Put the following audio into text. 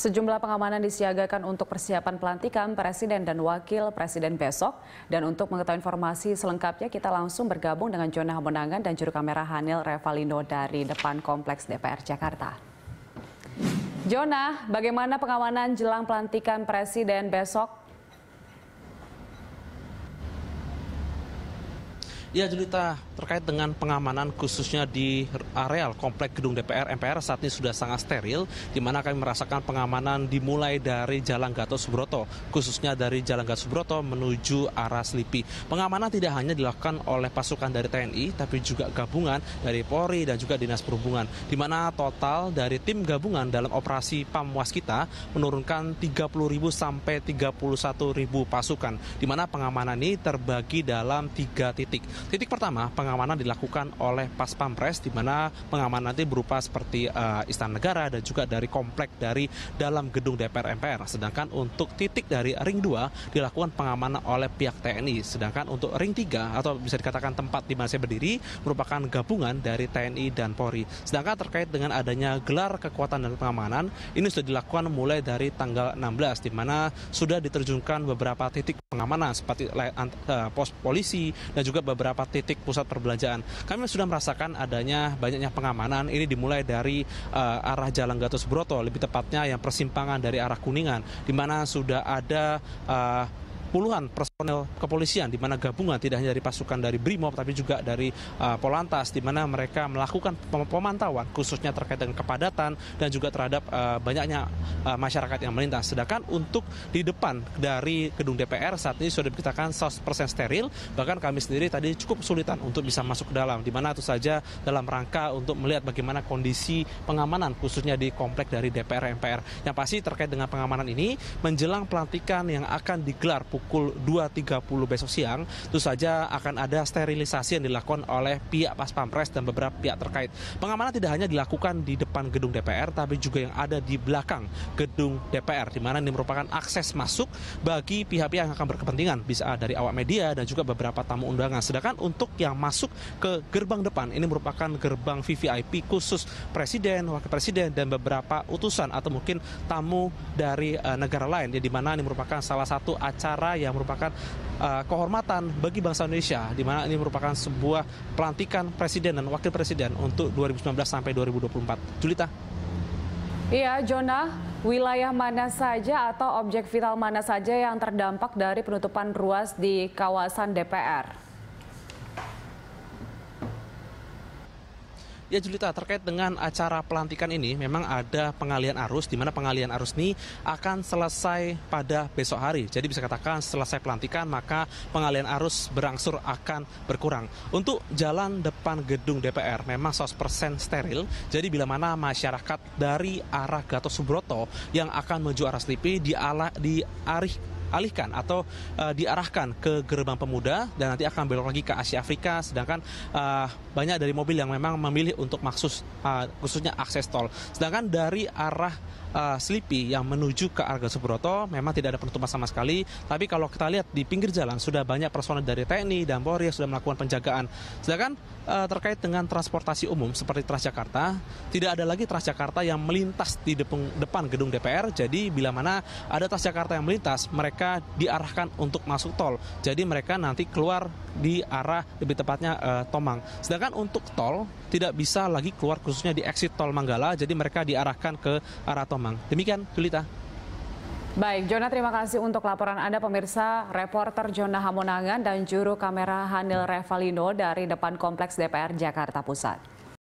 Sejumlah pengamanan disiagakan untuk persiapan pelantikan Presiden dan Wakil Presiden besok. Dan untuk mengetahui informasi selengkapnya, kita langsung bergabung dengan Jonah Menangan dan juru kamera Hanil Revalino dari depan Kompleks DPR Jakarta. Jonah, bagaimana pengamanan jelang pelantikan Presiden besok? Ya Julita, terkait dengan pengamanan khususnya di areal komplek gedung DPR MPR saat ini sudah sangat steril, di mana kami merasakan pengamanan dimulai dari Jalan Gatot Subroto, khususnya dari Jalan Gatot Subroto menuju arah Slipi. Pengamanan tidak hanya dilakukan oleh pasukan dari TNI, tapi juga gabungan dari Polri dan juga Dinas Perhubungan, di mana total dari tim gabungan dalam operasi Pamwas kita menurunkan 30.000 sampai 31.000 pasukan, di mana pengamanan ini terbagi dalam tiga titik. Titik pertama, pengamanan dilakukan oleh Pas Pampres di mana pengamanan nanti berupa seperti uh, Istana Negara dan juga dari komplek dari dalam gedung DPR MPR. Sedangkan untuk titik dari ring 2 dilakukan pengamanan oleh pihak TNI. Sedangkan untuk ring 3 atau bisa dikatakan tempat di mana saya berdiri merupakan gabungan dari TNI dan Polri. Sedangkan terkait dengan adanya gelar kekuatan dan pengamanan ini sudah dilakukan mulai dari tanggal 16 di mana sudah diterjunkan beberapa titik pengamanan seperti eh, pos polisi dan juga beberapa beberapa titik pusat perbelanjaan. Kami sudah merasakan adanya banyaknya pengamanan. Ini dimulai dari uh, arah Jalan Gatot Subroto, lebih tepatnya yang persimpangan dari arah Kuningan, di mana sudah ada uh, puluhan personil personel kepolisian di mana gabungan tidak hanya dari pasukan dari BRIMOB tapi juga dari uh, Polantas di mana mereka melakukan pemantauan khususnya terkait dengan kepadatan dan juga terhadap uh, banyaknya uh, masyarakat yang melintas. Sedangkan untuk di depan dari gedung DPR saat ini sudah dikatakan 100% steril bahkan kami sendiri tadi cukup kesulitan untuk bisa masuk ke dalam di mana itu saja dalam rangka untuk melihat bagaimana kondisi pengamanan khususnya di komplek dari DPR MPR. Yang pasti terkait dengan pengamanan ini menjelang pelantikan yang akan digelar pukul 2 puluh besok siang, itu saja akan ada sterilisasi yang dilakukan oleh pihak Pas Pampres dan beberapa pihak terkait. Pengamanan tidak hanya dilakukan di depan gedung DPR, tapi juga yang ada di belakang gedung gedung DPR di mana ini merupakan akses masuk bagi pihak-pihak yang akan berkepentingan bisa dari awak media dan juga beberapa tamu undangan. Sedangkan untuk yang masuk ke gerbang depan ini merupakan gerbang VVIP khusus presiden, wakil presiden dan beberapa utusan atau mungkin tamu dari uh, negara lain ya, di mana ini merupakan salah satu acara yang merupakan uh, kehormatan bagi bangsa Indonesia di mana ini merupakan sebuah pelantikan presiden dan wakil presiden untuk 2019 sampai 2024. Julita. Iya, Jonah. Wilayah mana saja atau objek vital mana saja yang terdampak dari penutupan ruas di kawasan DPR? Ya Julita, terkait dengan acara pelantikan ini memang ada pengalian arus di mana pengalian arus ini akan selesai pada besok hari. Jadi bisa katakan selesai pelantikan maka pengalian arus berangsur akan berkurang. Untuk jalan depan gedung DPR memang 100% steril. Jadi bila mana masyarakat dari arah Gatot Subroto yang akan menuju arah Slipi di ala, di arah dialihkan atau uh, diarahkan ke Gerbang Pemuda dan nanti akan belok lagi ke Asia Afrika sedangkan uh, banyak dari mobil yang memang memilih untuk maksus uh, khususnya akses tol. Sedangkan dari arah uh, Slipi yang menuju ke Arga Subroto memang tidak ada penutupan sama sekali. Tapi kalau kita lihat di pinggir jalan sudah banyak personel dari TNI dan Polri yang sudah melakukan penjagaan. Sedangkan uh, terkait dengan transportasi umum seperti Transjakarta, tidak ada lagi Transjakarta yang melintas di depan gedung DPR. Jadi bila mana ada Transjakarta yang melintas, mereka mereka diarahkan untuk masuk tol. Jadi mereka nanti keluar di arah lebih tepatnya uh, Tomang. Sedangkan untuk tol tidak bisa lagi keluar khususnya di exit tol Manggala, jadi mereka diarahkan ke arah Tomang. Demikian, Julita. Baik, Jona terima kasih untuk laporan Anda pemirsa. Reporter Jona Hamonangan dan juru kamera Hanil Revalino dari depan Kompleks DPR Jakarta Pusat.